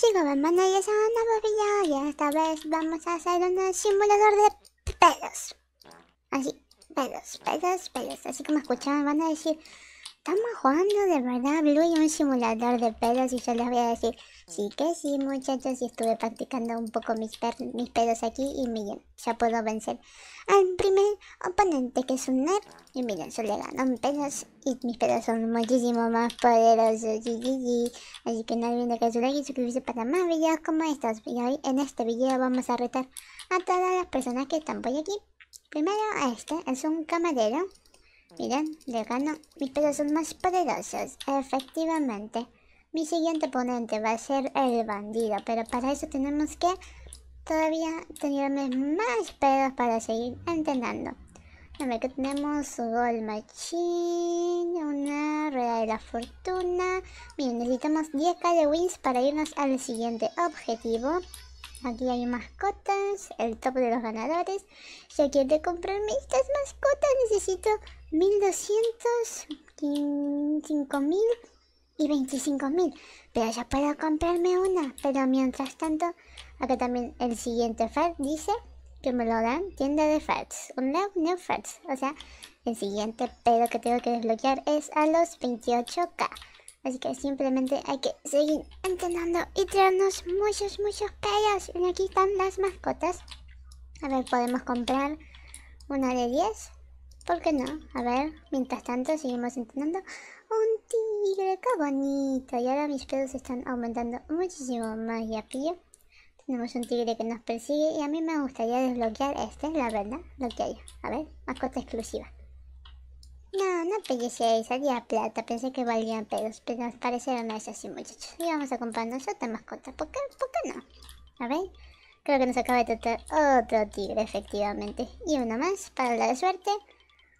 chicos, bienvenidos a un nuevo video y esta vez vamos a hacer un simulador de pelos. Así, pelos, pelos, pelos. Así como escuchaban, van a decir, estamos jugando de verdad Blue y un simulador de pelos y yo les voy a decir, sí que sí muchachos y estuve practicando un poco mis, mis pelos aquí y miren, ya puedo vencer al ah, primer oponente que es un nerd. Y miren, solo le ganan pedos y mis pedos son muchísimo más poderosos. Así que no olviden que su like y suscribirse para más videos como estos. Y hoy en este video vamos a retar a todas las personas que están por aquí. Primero a este, es un camarero. Miren, le gano. Mis pedos son más poderosos, efectivamente. Mi siguiente oponente va a ser el bandido, pero para eso tenemos que todavía tenerme más pedos para seguir entrenando. A ver, que tenemos Gold Machine, una rueda de la fortuna. Bien, necesitamos 10k de wins para irnos al siguiente objetivo. Aquí hay mascotas, el top de los ganadores. Si quiero comprarme estas mascotas, necesito 1200, 5000 y 25000. Pero ya puedo comprarme una. Pero mientras tanto, acá también el siguiente FED dice que me lo dan tienda de Fats, un love, new Fats. O sea, el siguiente pedo que tengo que desbloquear es a los 28k. Así que simplemente hay que seguir entrenando y traernos muchos, muchos pedos. Y aquí están las mascotas. A ver, podemos comprar una de 10. ¿Por qué no? A ver, mientras tanto seguimos entrenando. Un tigre, qué bonito. Y ahora mis pedos están aumentando muchísimo más, ya pillo. Tenemos un tigre que nos persigue y a mí me gustaría desbloquear este, la verdad, lo que hay. A ver, mascota exclusiva. No, no ahí. salía plata, pensé que valían pedos, pero nos parecieron a así muchachos. Y vamos a comprarnos otra mascota, ¿por qué, por qué no? A ver, creo que nos acaba de tratar otro tigre, efectivamente. Y uno más, para la de suerte.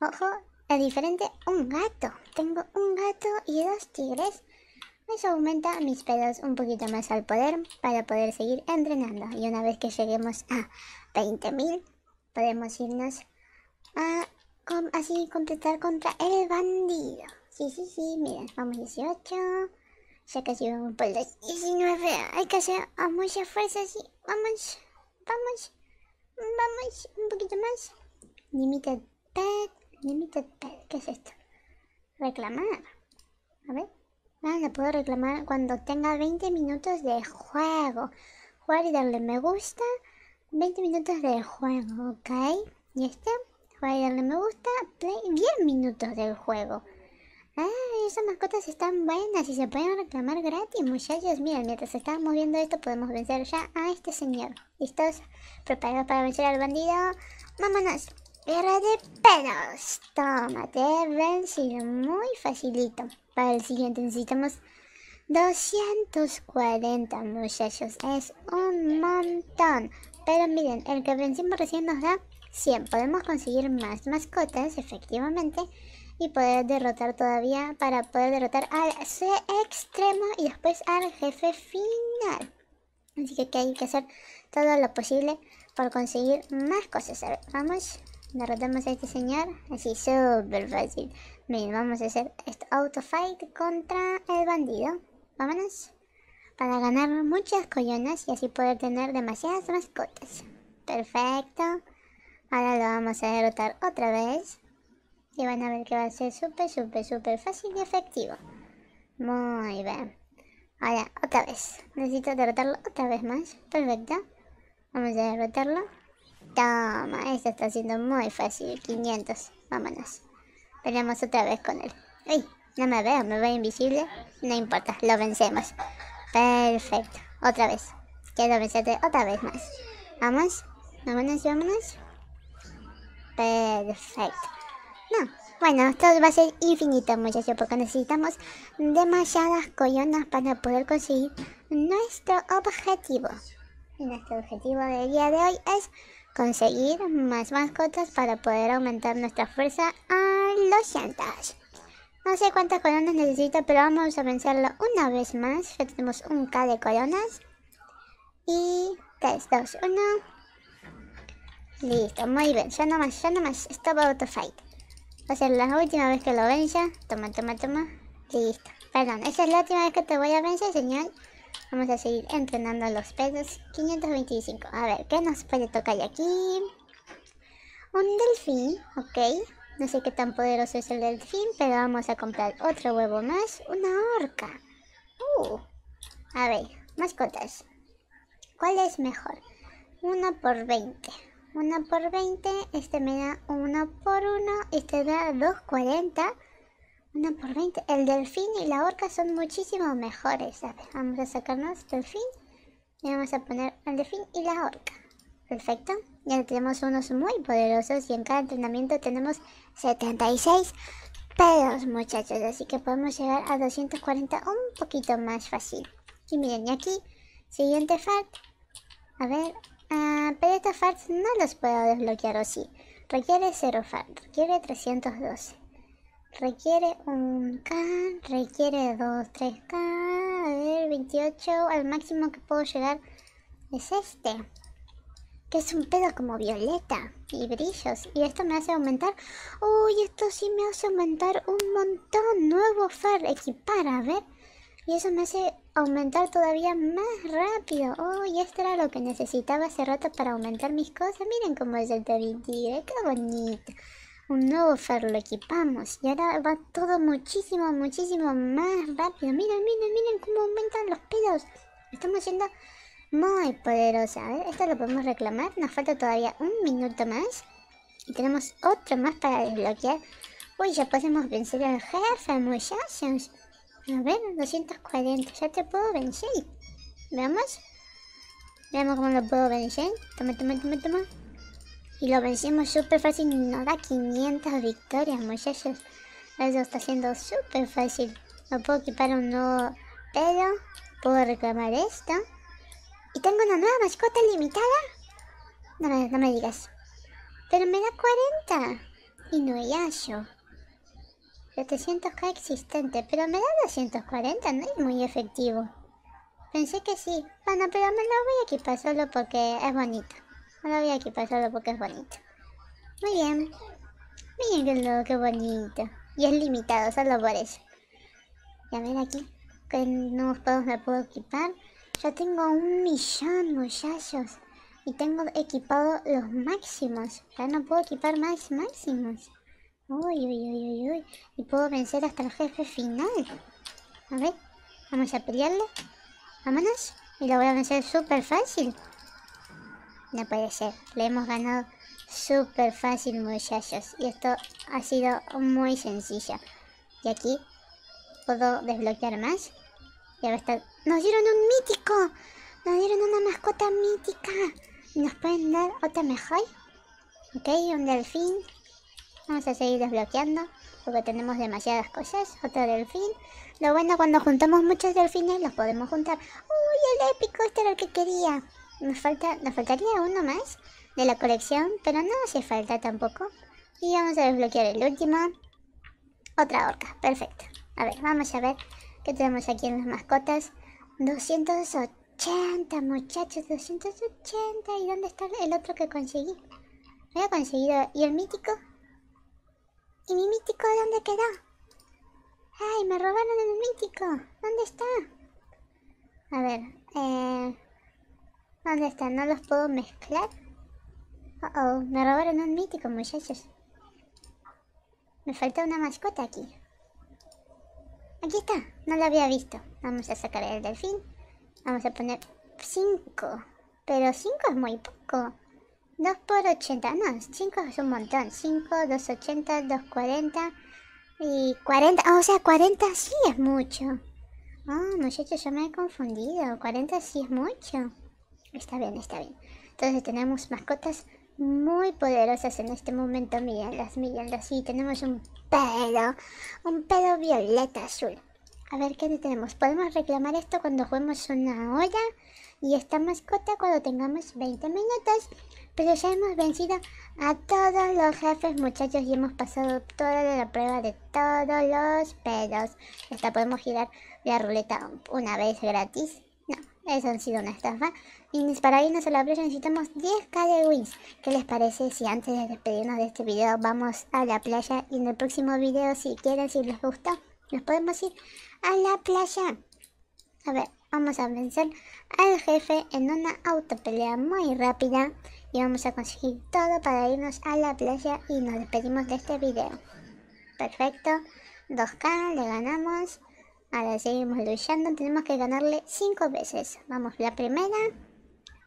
Ojo, es diferente, un gato. Tengo un gato y dos tigres eso aumenta mis pedos un poquito más al poder para poder seguir entrenando. Y una vez que lleguemos a 20.000, podemos irnos a así contestar contra el bandido. Sí, sí, sí, miren, vamos 18. Ya casi vamos por 19. Hay que hacer a mucha fuerza, sí. Vamos, vamos, vamos, un poquito más. Limited pet, limited pet, ¿qué es esto? Reclamar. A ver la puedo reclamar cuando tenga 20 minutos de juego. Jugar y darle me gusta. 20 minutos de juego, ¿ok? Y este, jugar y darle me gusta. 10 minutos del juego. Ah, esas mascotas están buenas y se pueden reclamar gratis, muchachos. Miren, mientras estamos viendo esto, podemos vencer ya a este señor. ¿Listos? ¿Preparados para vencer al bandido? ¡Vámonos! ¡Guerra de penos! Tómate, vencido. Muy facilito. Para el siguiente necesitamos 240 muchachos. Es un montón. Pero miren, el que vencimos recién nos da 100. Podemos conseguir más mascotas, efectivamente. Y poder derrotar todavía para poder derrotar al C extremo y después al jefe final. Así que, aquí hay que hacer todo lo posible por conseguir más cosas. vamos. Derrotamos a este señor. Así, súper fácil. Bien, vamos a hacer esto. Autofight contra el bandido. Vámonos. Para ganar muchas collonas y así poder tener demasiadas mascotas. Perfecto. Ahora lo vamos a derrotar otra vez. Y van a ver que va a ser súper, súper, súper fácil y efectivo. Muy bien. Ahora, otra vez. Necesito derrotarlo otra vez más. Perfecto. Vamos a derrotarlo. Toma, esto está siendo muy fácil. 500. Vámonos. Peleamos otra vez con él. Uy, no me veo, me veo invisible. No importa, lo vencemos. Perfecto, otra vez. Quiero vencerte otra vez más. Vamos, vámonos, vámonos. Perfecto. No, bueno, esto va a ser infinito, muchachos, porque necesitamos demasiadas coyonas para poder conseguir nuestro objetivo. Y nuestro objetivo del día de hoy es conseguir más mascotas para poder aumentar nuestra fuerza a los llantas. No sé cuántas coronas necesito, pero vamos a vencerlo una vez más. Ya tenemos un K de coronas. Y 3, 2, 1. Listo, muy bien. Ya no más, ya no más. Stop auto fight. Va a ser la última vez que lo venza. Toma, toma, toma. Listo. Perdón, esa es la última vez que te voy a vencer, señor. Vamos a seguir entrenando los pedos. 525. A ver, ¿qué nos puede tocar aquí? Un delfín, ok. No sé qué tan poderoso es el delfín, pero vamos a comprar otro huevo más. Una orca. Uh. A ver, mascotas. ¿Cuál es mejor? 1 por 20. 1 por 20, este me da 1 por 1, este da 2,40 1 por 20. El delfín y la orca son muchísimo mejores. vamos a sacarnos delfín. Y vamos a poner el delfín y la orca. Perfecto. Ya tenemos unos muy poderosos y en cada entrenamiento tenemos 76 pedos, muchachos. Así que podemos llegar a 240 un poquito más fácil. Y miren, y aquí, siguiente fart. A ver, ah, pero estos farts no los puedo desbloquear o sí. Requiere 0 fart, requiere 312. Requiere un K, requiere 2, 3K, a ver, 28, al máximo que puedo llegar es este. Que es un pedo como violeta y brillos. Y esto me hace aumentar. Uy, esto sí me hace aumentar un montón. Nuevo far, equipar, a ver. Y eso me hace aumentar todavía más rápido. Uy, esto era lo que necesitaba hace rato para aumentar mis cosas. Miren cómo es el de qué bonito un nuevo ferro lo equipamos y ahora va todo muchísimo, muchísimo más rápido. Miren, miren, miren cómo aumentan los pedos. Estamos siendo muy poderosos. A ver, ¿eh? esto lo podemos reclamar. Nos falta todavía un minuto más. Y tenemos otro más para desbloquear. Uy, ya podemos vencer al jefe, muchachos. A ver, 240. Ya te puedo vencer. Veamos. Veamos cómo lo puedo vencer. Toma, toma, toma, toma. Y lo vencimos súper fácil, y nos da 500 victorias, muchachos. Eso está siendo súper fácil. No puedo equipar un nuevo pelo. Puedo reclamar esto. Y tengo una nueva mascota limitada. No me, no digas. Pero me da 40. Y no hay yo. 700k existente. Pero me da 240. No es muy efectivo. Pensé que sí. Bueno, pero me lo voy a equipar solo porque es bonito. Ahora había equipar solo porque es bonito. Muy bien. Miren que qué bonito. Y es limitado, solo por eso. Y a ver aquí, que nuevos me puedo equipar. Yo tengo un millón, muchachos. Y tengo equipado los máximos. Ya no puedo equipar más máximos. Uy, uy, uy, uy, uy. Y puedo vencer hasta el jefe final. A ver, vamos a pelearle. Vámonos. Y lo voy a vencer súper fácil. No puede ser. Le hemos ganado súper fácil, muchachos. Y esto ha sido muy sencillo. Y aquí puedo desbloquear más. Y ahora está... ¡Nos dieron un mítico! ¡Nos dieron una mascota mítica! ¿Nos pueden dar otra mejor? Ok, un delfín. Vamos a seguir desbloqueando. Porque tenemos demasiadas cosas. Otro delfín. Lo bueno, cuando juntamos muchos delfines, los podemos juntar. ¡Uy, el épico! Este era el que quería. Nos, falta, nos faltaría uno más de la colección, pero no hace falta tampoco. Y vamos a desbloquear el último. Otra orca, perfecto. A ver, vamos a ver qué tenemos aquí en las mascotas. 280, muchachos, 280. ¿Y dónde está el otro que conseguí? Había conseguido. ¿Y el mítico? ¿Y mi mítico dónde quedó? ¡Ay, me robaron el mítico! ¿Dónde está? A ver, eh... ¿Dónde están? ¿No los puedo mezclar? Uh oh, me robaron un mítico, muchachos. Me falta una mascota aquí. Aquí está, no lo había visto. Vamos a sacar el delfín. Vamos a poner 5. Pero 5 es muy poco. 2 por 80, no, 5 es un montón. 5, 280, 240 y 40. o sea, 40 sí es mucho. Oh, muchachos, yo me he confundido. 40 sí es mucho. Está bien, está bien. Entonces tenemos mascotas muy poderosas en este momento, las míralas. Sí, tenemos un pelo un pelo violeta azul. A ver, ¿qué tenemos? Podemos reclamar esto cuando juguemos una olla. y esta mascota cuando tengamos 20 minutos. Pero ya hemos vencido a todos los jefes, muchachos, y hemos pasado toda la prueba de todos los pedos. Hasta podemos girar la ruleta una vez gratis. No, eso ha sido una estafa. Y para irnos a la playa necesitamos 10k de wins. ¿Qué les parece si antes de despedirnos de este video vamos a la playa? Y en el próximo video, si quieren, si les gusta nos podemos ir a la playa. A ver, vamos a vencer al jefe en una autopelea muy rápida. Y vamos a conseguir todo para irnos a la playa y nos despedimos de este video. Perfecto. 2k, le ganamos. Ahora seguimos luchando, tenemos que ganarle 5 veces. Vamos, la primera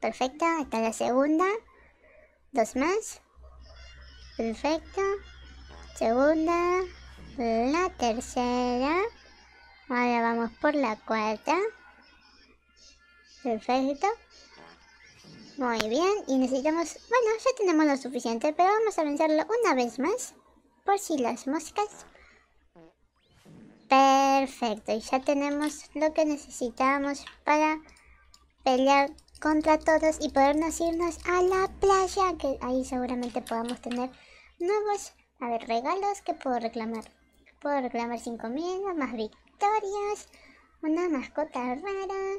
perfecta, está la segunda, dos más, perfecto, segunda, la tercera, ahora vamos por la cuarta, perfecto, muy bien, y necesitamos, bueno, ya tenemos lo suficiente, pero vamos a vencerlo una vez más, por si las moscas. Perfecto, y ya tenemos lo que necesitamos para pelear contra todos y podernos irnos a la playa, que ahí seguramente podamos tener nuevos, a ver, regalos que puedo reclamar. Puedo reclamar sin mil, más victorias, una mascota rara.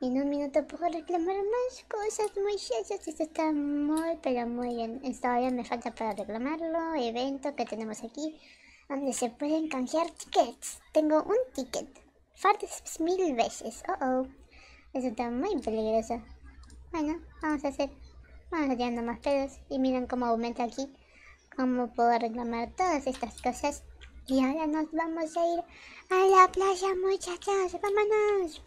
En un minuto puedo reclamar más cosas muy hechas Esto está muy, pero muy bien. Todavía me falta para reclamarlo. Evento que tenemos aquí. Donde se pueden canjear tickets. Tengo un ticket. Fartes mil veces. Oh, oh. Eso está muy peligroso bueno, vamos a hacer, vamos tirando más pelos y miren cómo aumenta aquí, cómo puedo reclamar todas estas cosas. Y ahora nos vamos a ir a la playa muchachos, vámonos.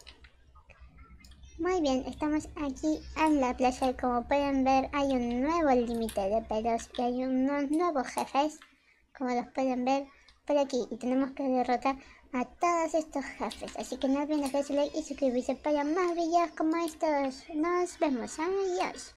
Muy bien, estamos aquí en la playa y como pueden ver hay un nuevo límite de pelos y hay unos nuevos jefes, como los pueden ver por aquí. Y tenemos que derrotar a todos estos jefes. Así que no olviden dejar su like y suscribirse para más videos como estos. Nos vemos. Adiós.